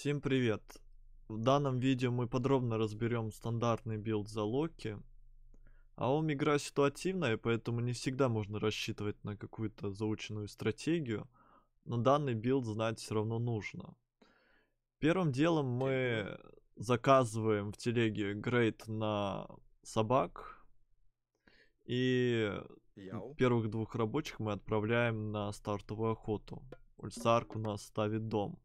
Всем привет! В данном видео мы подробно разберем стандартный билд за Локи. А он игра ситуативная, поэтому не всегда можно рассчитывать на какую-то заученную стратегию, но данный билд знать все равно нужно. Первым делом мы заказываем в телеге грейд на собак, и первых двух рабочих мы отправляем на стартовую охоту. Ульсарк у нас ставит дом.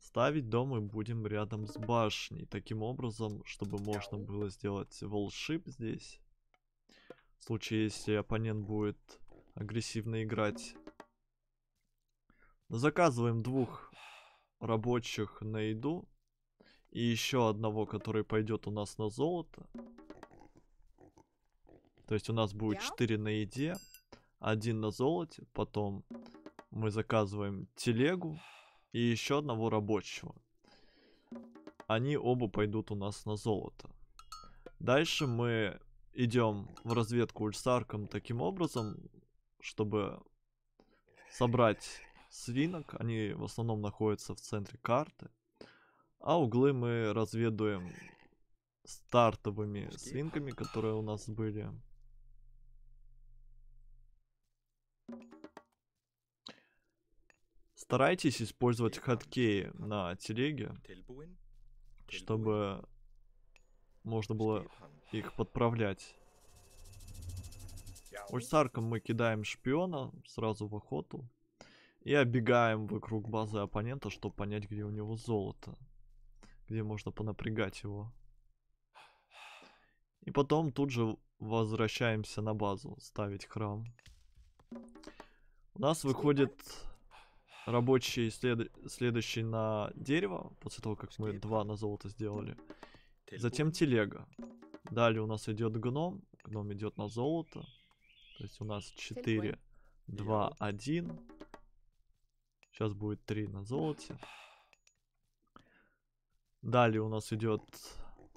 Ставить дом мы будем рядом с башней. Таким образом, чтобы можно было сделать волшип здесь. В случае, если оппонент будет агрессивно играть. Заказываем двух рабочих на еду. И еще одного, который пойдет у нас на золото. То есть у нас будет 4 на еде, один на золоте. Потом мы заказываем телегу и еще одного рабочего. Они оба пойдут у нас на золото. Дальше мы идем в разведку ульсарком таким образом, чтобы собрать свинок. Они в основном находятся в центре карты. А углы мы разведуем стартовыми свинками, которые у нас были. старайтесь использовать хаткеи на телеге, чтобы можно было их подправлять. Ульсарком мы кидаем шпиона сразу в охоту. И оббегаем вокруг базы оппонента, чтобы понять, где у него золото. Где можно понапрягать его. И потом тут же возвращаемся на базу, ставить храм. У нас выходит рабочий след... следующий на дерево, после того, как мы два на золото сделали. Затем телега. Далее у нас идет гном. Гном идет на золото. То есть у нас 4, 2, 1. Сейчас будет 3 на золоте. Далее у нас идет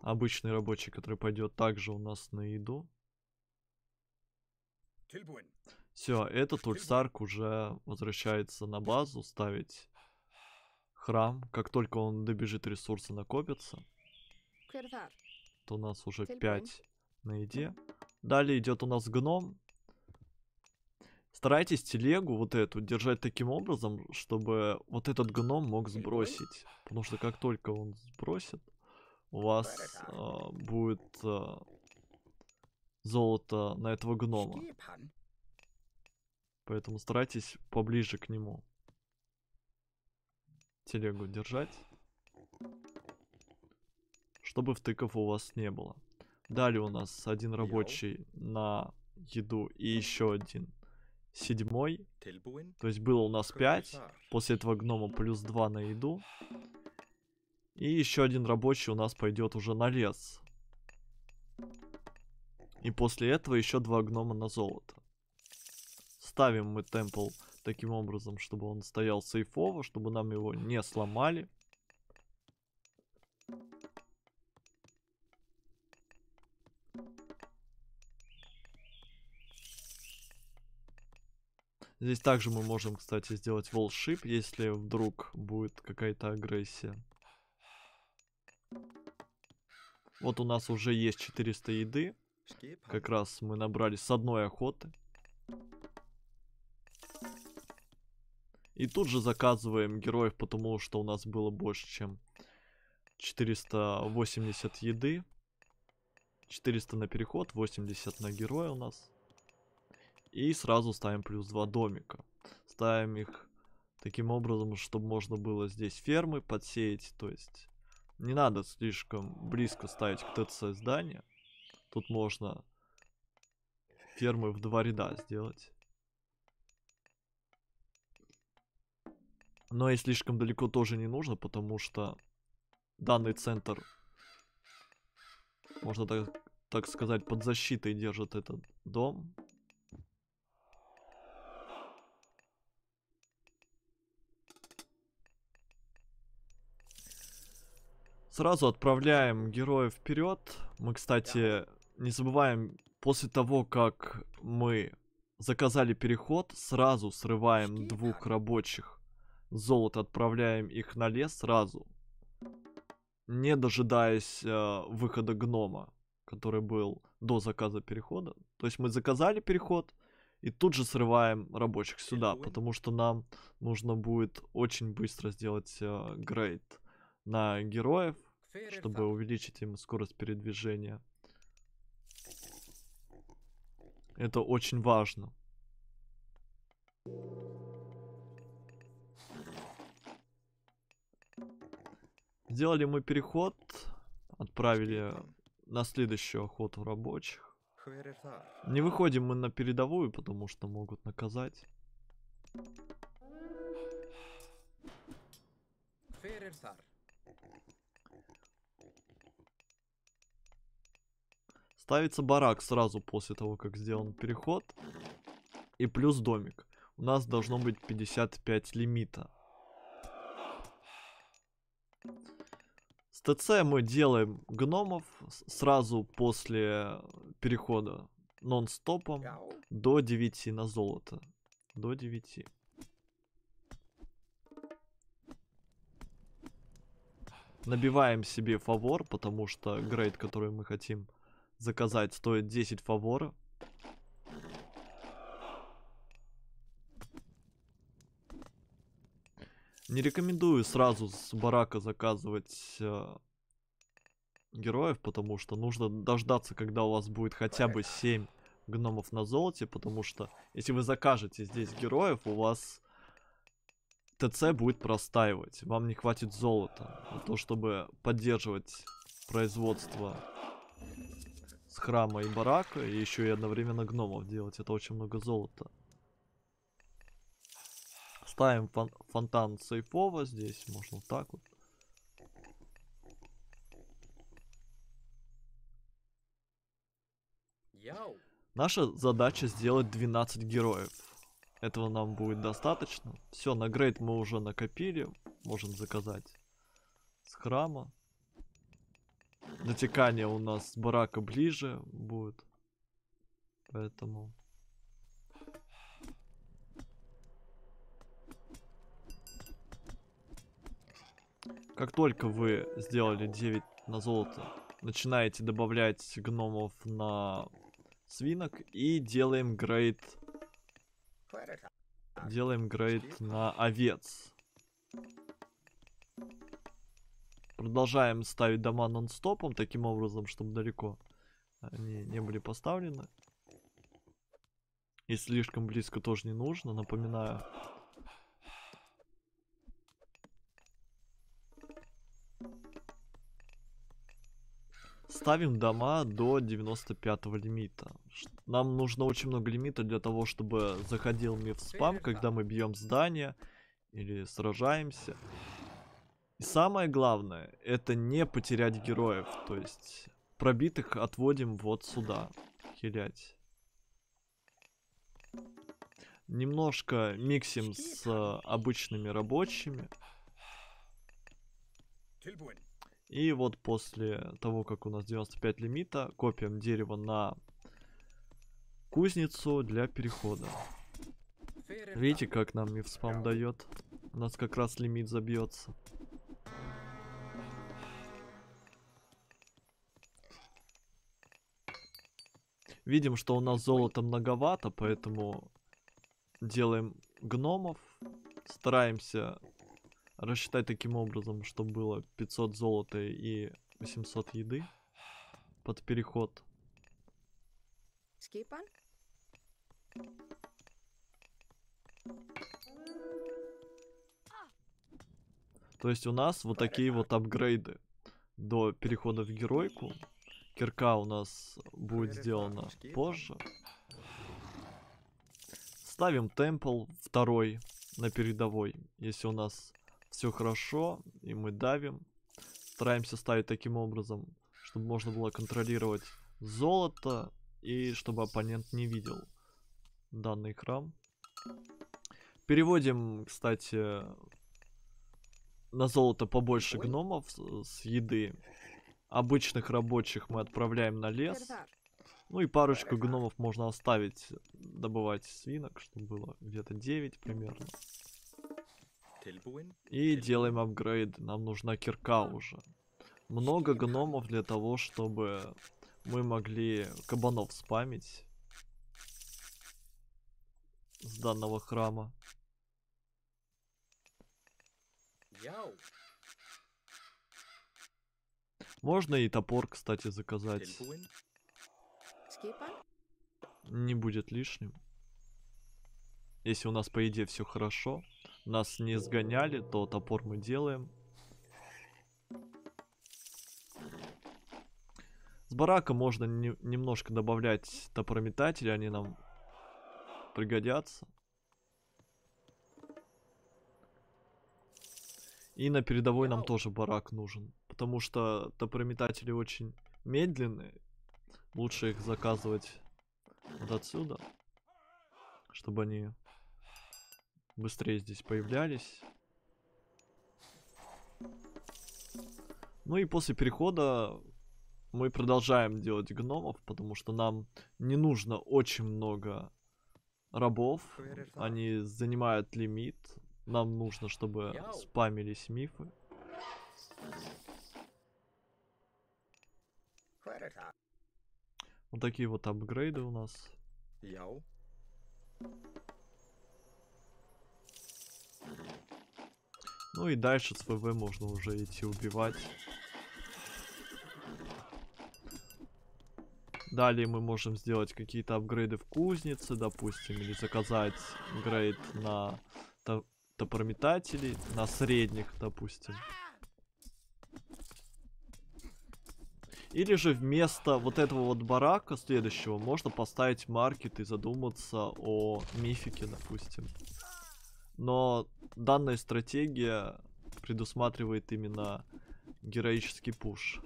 обычный рабочий, который пойдет также у нас на еду. Все, этот Ульсарк уже возвращается на базу ставить храм. Как только он добежит, ресурсы накопятся. То у нас уже 5 на еде. Далее идет у нас гном. Старайтесь телегу вот эту держать таким образом, чтобы вот этот гном мог сбросить. Потому что как только он сбросит, у вас э, будет а, золото на этого гнома. Поэтому старайтесь поближе к нему. Телегу держать. Чтобы втыков у вас не было. Далее у нас один рабочий на еду и еще один седьмой. То есть было у нас пять После этого гнома плюс два на еду. И еще один рабочий у нас пойдет уже на лес. И после этого еще два гнома на золото. Ставим мы темпл таким образом, чтобы он стоял сейфово, чтобы нам его не сломали. Здесь также мы можем, кстати, сделать волшип, если вдруг будет какая-то агрессия. Вот у нас уже есть 400 еды. Как раз мы набрали с одной охоты. И тут же заказываем героев, потому что у нас было больше, чем 480 еды. 400 на переход, 80 на героя у нас. И сразу ставим плюс 2 домика. Ставим их таким образом, чтобы можно было здесь фермы подсеять. То есть не надо слишком близко ставить к ТЦ здания. Тут можно фермы в два ряда сделать. Но и слишком далеко тоже не нужно, потому что данный центр, можно так, так сказать, под защитой держит этот дом. Сразу отправляем героя вперед. Мы, кстати, не забываем, после того, как мы заказали переход, сразу срываем двух рабочих. Золото отправляем их на лес сразу. Не дожидаясь э, выхода гнома, который был до заказа перехода. То есть мы заказали переход и тут же срываем рабочих сюда, потому что нам нужно будет очень быстро сделать э, грейд на героев, чтобы увеличить им скорость передвижения. Это очень важно. Сделали мы переход, отправили на следующую охоту рабочих. Не выходим мы на передовую, потому что могут наказать. Ставится барак сразу после того, как сделан переход. И плюс домик. У нас должно быть 55 лимита. С ТЦ мы делаем гномов сразу после перехода нон-стопом до 9 на золото. До 9. Набиваем себе фавор, потому что грейд, который мы хотим заказать стоит 10 фаворов. Не рекомендую сразу с барака заказывать э, героев, потому что нужно дождаться, когда у вас будет хотя бы 7 гномов на золоте, потому что если вы закажете здесь героев, у вас ТЦ будет простаивать, вам не хватит золота на то, чтобы поддерживать производство с храма и барака, и еще и одновременно гномов делать. Это очень много золота. Ставим фон фонтан сейфова здесь, можно вот так вот. Йоу. Наша задача сделать 12 героев. Этого нам будет достаточно. Все, на грейд мы уже накопили. Можем заказать с храма натекание у нас с барака ближе будет. Поэтому... Как только вы сделали 9 на золото, начинаете добавлять гномов на свинок и делаем грейд... Делаем грейд на овец. Продолжаем ставить дома нон-стопом, таким образом, чтобы далеко они не были поставлены. И слишком близко тоже не нужно, напоминаю. Ставим дома до 95 лимита. Нам нужно очень много лимита для того, чтобы заходил миф спам, когда мы бьем здание или сражаемся. И самое главное, это не потерять героев. То есть пробитых отводим вот сюда. Хилять. Немножко миксим с э, обычными рабочими. И вот после того, как у нас 95 лимита, копим дерево на кузницу для перехода. Видите, как нам мифспам дает? У нас как раз лимит забьется. Видим, что у нас золота многовато, поэтому делаем гномов. Стараемся рассчитать таким образом, чтобы было 500 золота и 800 еды под переход. То есть у нас вот такие вот апгрейды до перехода в геройку кирка у нас будет сделана позже. Ставим темпл второй на передовой. Если у нас все хорошо и мы давим. Стараемся ставить таким образом, чтобы можно было контролировать золото и чтобы оппонент не видел данный храм. Переводим, кстати, на золото побольше гномов с еды обычных рабочих мы отправляем на лес. Ну и парочку гномов можно оставить добывать свинок, чтобы было где-то 9 примерно. И делаем апгрейд. Нам нужна кирка уже. Много гномов для того, чтобы мы могли кабанов спамить с данного храма. Можно и топор, кстати, заказать. Не будет лишним. Если у нас, по идее, все хорошо, нас не сгоняли, то топор мы делаем. С барака можно не, немножко добавлять топорометатели, они нам пригодятся. И на передовой нам тоже барак нужен потому что топрометатели очень медленные. Лучше их заказывать вот отсюда, чтобы они быстрее здесь появлялись. Ну и после перехода мы продолжаем делать гномов, потому что нам не нужно очень много рабов. Они занимают лимит. Нам нужно, чтобы спамились мифы. Хорошо. Вот такие вот апгрейды у нас. Яу. Ну и дальше с ПВ можно уже идти убивать. Далее мы можем сделать какие-то апгрейды в кузнице, допустим, или заказать грейд на топорометателей, на средних, допустим. Или же вместо вот этого вот барака следующего можно поставить маркет и задуматься о мифике, допустим. Но данная стратегия предусматривает именно героический пуш.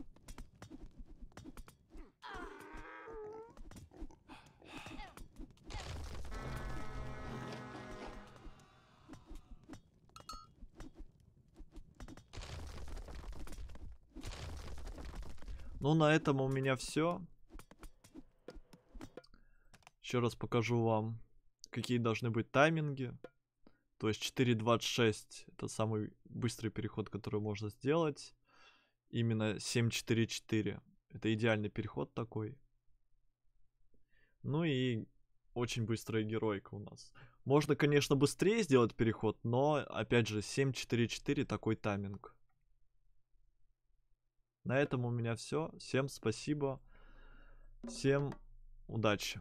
Ну, на этом у меня все. Еще раз покажу вам, какие должны быть тайминги. То есть 4.26 это самый быстрый переход, который можно сделать. Именно 7.44. Это идеальный переход такой. Ну и очень быстрая геройка у нас. Можно, конечно, быстрее сделать переход, но, опять же, 7.44 такой тайминг. На этом у меня все. Всем спасибо. Всем удачи.